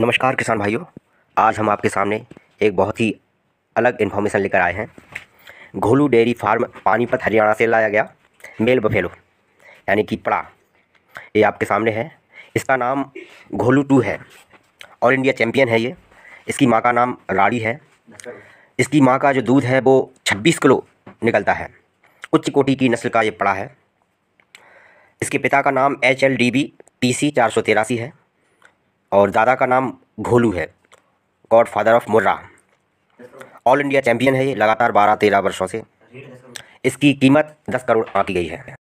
नमस्कार किसान भाइयों आज हम आपके सामने एक बहुत ही अलग इन्फॉर्मेशन लेकर आए हैं घोलू डेयरी फार्म पानीपत हरियाणा से लाया गया मेल बफेलो यानी कि पड़ा ये आपके सामने है इसका नाम घोलू टू है ऑल इंडिया चैम्पियन है ये इसकी माँ का नाम राड़ी है इसकी माँ का जो दूध है वो छब्बीस किलो निकलता है उच्च कोटि की नस्ल का ये पड़ा है इसके पिता का नाम H L D B P C चार सौ तिरासी है और दादा का नाम घोलू है god father of Murrah all India champion है ये लगातार बारह तेरह वर्षों से इसकी कीमत दस करोड़ आंकी गई है